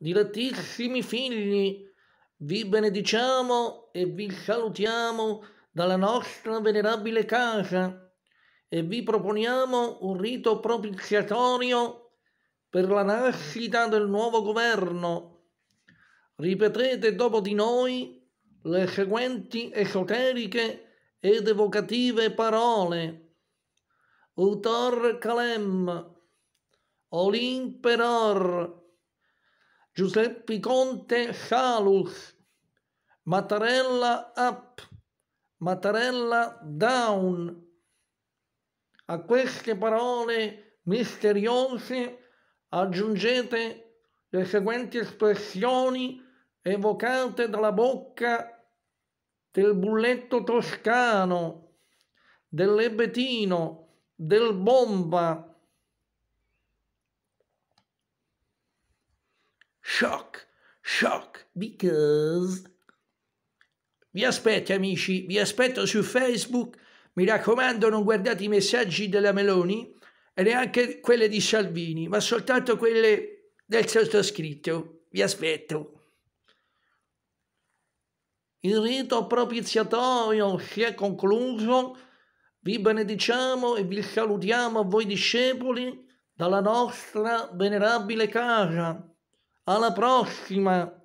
dilettissimi figli, vi benediciamo e vi salutiamo dalla nostra venerabile casa e vi proponiamo un rito propiziatorio per la nascita del nuovo governo. Ripetete dopo di noi le seguenti esoteriche ed evocative parole. Utor Kalem, Olimperor, Giuseppe Conte Scialus, Mattarella Up, Mattarella Down. A queste parole misteriose aggiungete le seguenti espressioni evocate dalla bocca del bulletto toscano, dell'ebetino, del bomba, shock, shock, because... Vi aspetto amici, vi aspetto su Facebook, mi raccomando non guardate i messaggi della Meloni e neanche quelle di Salvini, ma soltanto quelle del sottoscritto, vi aspetto. Il rito propiziatorio si è concluso, vi benediciamo e vi salutiamo a voi discepoli dalla nostra venerabile casa. Alla prossima!